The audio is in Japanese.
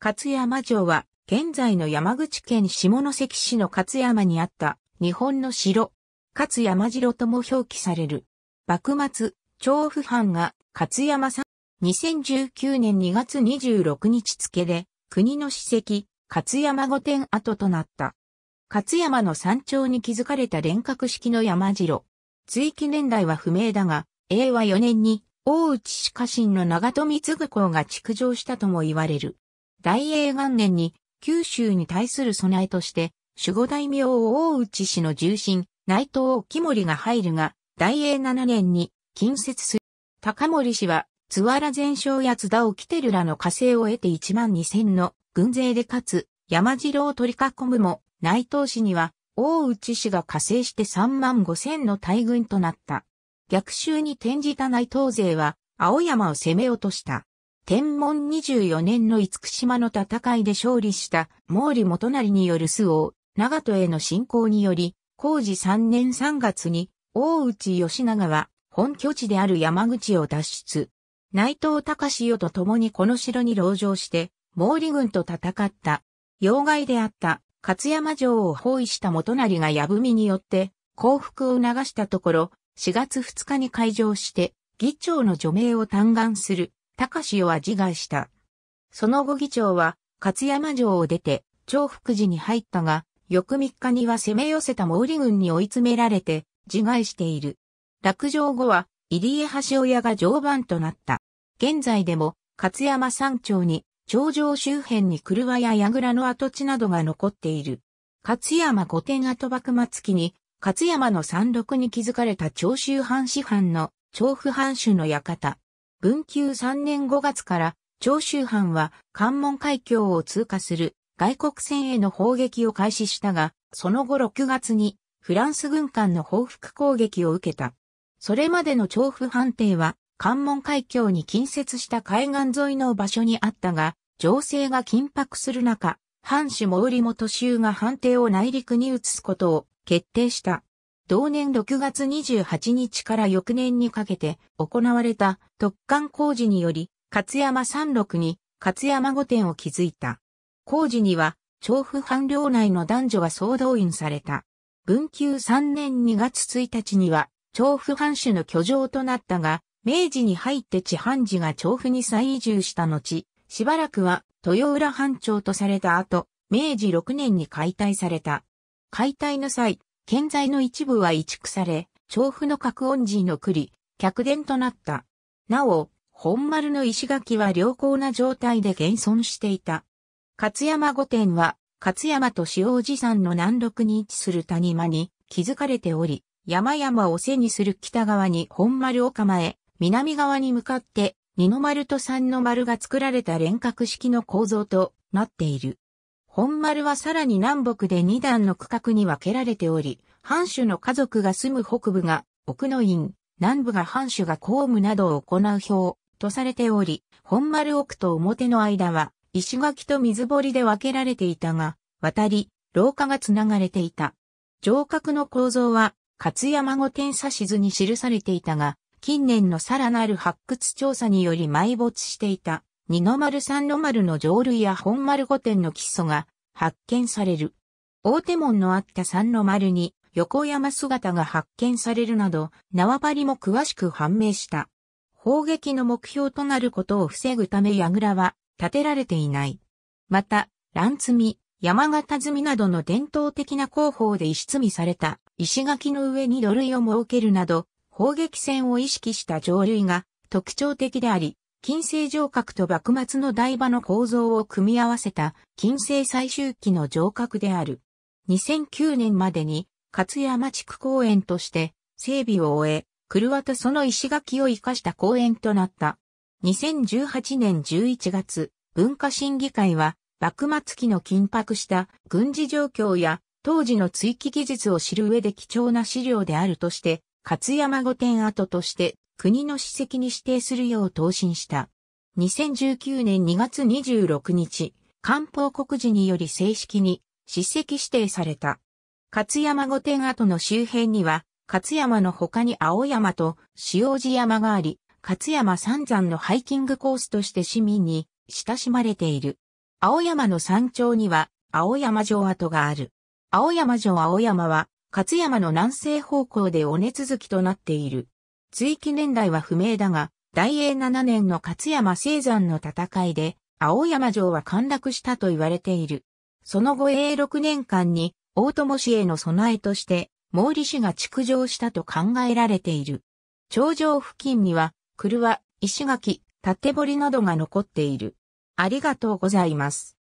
勝山城は、現在の山口県下関市の勝山にあった、日本の城、勝山城とも表記される。幕末、長府藩が勝山山、2019年2月26日付で、国の史跡、勝山御殿跡となった。勝山の山頂に築かれた連閣式の山城。追記年代は不明だが、永和4年に、大内氏家臣の長戸光子が築城したとも言われる。大英元年に九州に対する備えとして、守護大名を大内氏の重臣、内藤木森が入るが、大英七年に近接する。高森氏は、津原全勝や津田てるらの火星を得て1万2000の軍勢で勝つ、山城を取り囲むも、内藤氏には、大内氏が火星して3万5千の大軍となった。逆襲に転じた内藤勢は、青山を攻め落とした。天文24年の五島の戦いで勝利した毛利元就による周王、長門への侵攻により、工事3年3月に、大内義長は本拠地である山口を脱出。内藤隆代と共にこの城に籠城して、毛利軍と戦った。要害であった勝山城を包囲した元就がぶみによって降伏を促したところ、4月2日に開城して、議長の除名を嘆願する高潮は自害した。その後議長は、勝山城を出て、長福寺に入ったが、翌3日には攻め寄せた毛利軍に追い詰められて、自害している。落城後は、入江橋親が常磐となった。現在でも、勝山山頂に、頂上周辺に車や櫓の跡地などが残っている。勝山御殿跡幕末期に、勝山の山麓に築かれた長州藩市藩の、長府藩主の館。文久3年5月から長州藩は関門海峡を通過する外国船への砲撃を開始したが、その後6月にフランス軍艦の報復攻撃を受けた。それまでの調布藩邸は関門海峡に近接した海岸沿いの場所にあったが、情勢が緊迫する中、藩主毛利元衆が藩邸を内陸に移すことを決定した。同年6月28日から翌年にかけて行われた特貫工事により、勝山山六に勝山御殿を築いた。工事には、調布藩領内の男女が総動員された。文久3年2月1日には、調布藩主の居城となったが、明治に入って地藩寺が調布に再移住した後、しばらくは豊浦藩長とされた後、明治6年に解体された。解体の際、建材の一部は移築され、調布の各恩寺の栗、客殿となった。なお、本丸の石垣は良好な状態で現存していた。勝山御殿は、勝山と塩路山の南麓に位置する谷間に築かれており、山々を背にする北側に本丸を構え、南側に向かって二の丸と三の丸が作られた連角式の構造となっている。本丸はさらに南北で2段の区画に分けられており、藩主の家族が住む北部が奥の院、南部が藩主が公務などを行う表とされており、本丸奥と表の間は石垣と水堀で分けられていたが、渡り、廊下が繋がれていた。城郭の構造は、勝山御殿指図に記されていたが、近年のさらなる発掘調査により埋没していた。二の丸三の丸の上類や本丸御殿の基礎が発見される。大手門のあった三の丸に横山姿が発見されるなど、縄張りも詳しく判明した。砲撃の目標となることを防ぐため櫓は建てられていない。また、乱積み、山形積みなどの伝統的な工法で石積みされた石垣の上に土塁を設けるなど、砲撃戦を意識した上塁が特徴的であり、金星城郭と幕末の台場の構造を組み合わせた金星最終期の城郭である。2009年までに勝山地区公園として整備を終え、車とその石垣を生かした公園となった。2018年11月、文化審議会は幕末期の緊迫した軍事状況や当時の追記技術を知る上で貴重な資料であるとして勝山御殿跡として国の史跡に指定するよう答申した。2019年2月26日、官報告示により正式に史跡指定された。勝山御殿跡の周辺には、勝山の他に青山と塩路山があり、勝山三山のハイキングコースとして市民に親しまれている。青山の山頂には青山城跡がある。青山城青山は勝山の南西方向で尾根続きとなっている。追記年代は不明だが、大英7年の勝山青山の戦いで、青山城は陥落したと言われている。その後永6年間に、大友氏への備えとして、毛利氏が築城したと考えられている。頂上付近には、車、石垣、縦堀などが残っている。ありがとうございます。